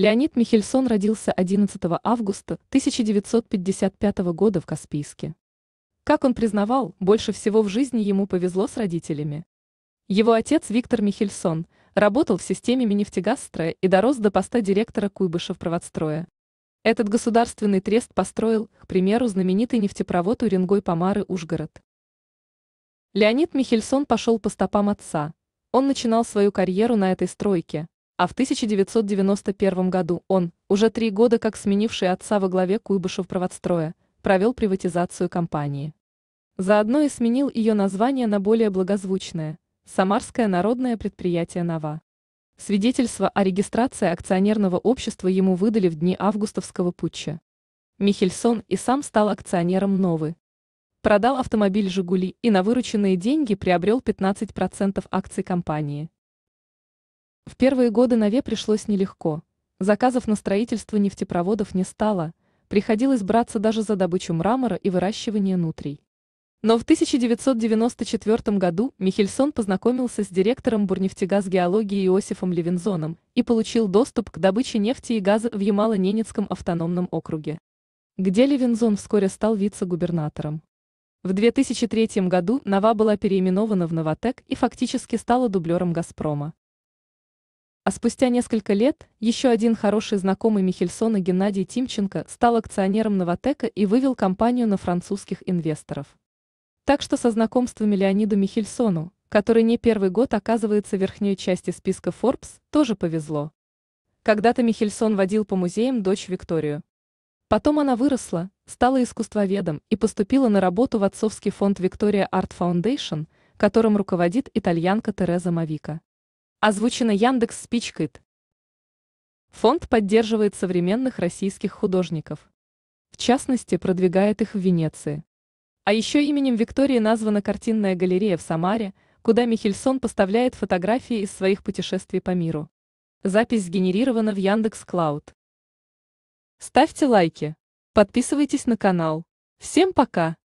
Леонид Михельсон родился 11 августа 1955 года в Каспийске. Как он признавал, больше всего в жизни ему повезло с родителями. Его отец Виктор Михельсон работал в системе Миннефтегазстроя и дорос до поста директора Куйбышевпроводстроя. Этот государственный трест построил, к примеру, знаменитый нефтепровод Уренгой-Помары Ужгород. Леонид Михельсон пошел по стопам отца. Он начинал свою карьеру на этой стройке, а в 1991 году он, уже три года как сменивший отца во главе Куйбышев-Праводстроя, провел приватизацию компании. Заодно и сменил ее название на более благозвучное – Самарское народное предприятие «Нова». Свидетельство о регистрации акционерного общества ему выдали в дни августовского путча. Михельсон и сам стал акционером «Новы». Продал автомобиль «Жигули» и на вырученные деньги приобрел 15% акций компании первые годы Наве пришлось нелегко. Заказов на строительство нефтепроводов не стало, приходилось браться даже за добычу мрамора и выращивание нутрий. Но в 1994 году Михельсон познакомился с директором Бурнефтегаз геологии Иосифом Левинзоном и получил доступ к добыче нефти и газа в Ямало-Ненецком автономном округе, где Левинзон вскоре стал вице-губернатором. В 2003 году Нова была переименована в «Новотек» и фактически стала дублером «Газпрома». А спустя несколько лет еще один хороший знакомый Михельсона Геннадий Тимченко стал акционером «Новотека» и вывел компанию на французских инвесторов. Так что со знакомствами Леониду Михельсону, который не первый год оказывается в верхней части списка Forbes, тоже повезло. Когда-то Михельсон водил по музеям дочь Викторию. Потом она выросла, стала искусствоведом и поступила на работу в отцовский фонд Виктория Арт Foundation, которым руководит итальянка Тереза Мавика. Озвучено Яндекс Спичкит. Фонд поддерживает современных российских художников. В частности, продвигает их в Венеции. А еще именем Виктории названа картинная галерея в Самаре, куда Михельсон поставляет фотографии из своих путешествий по миру. Запись сгенерирована в Яндекс Клауд. Ставьте лайки. Подписывайтесь на канал. Всем пока!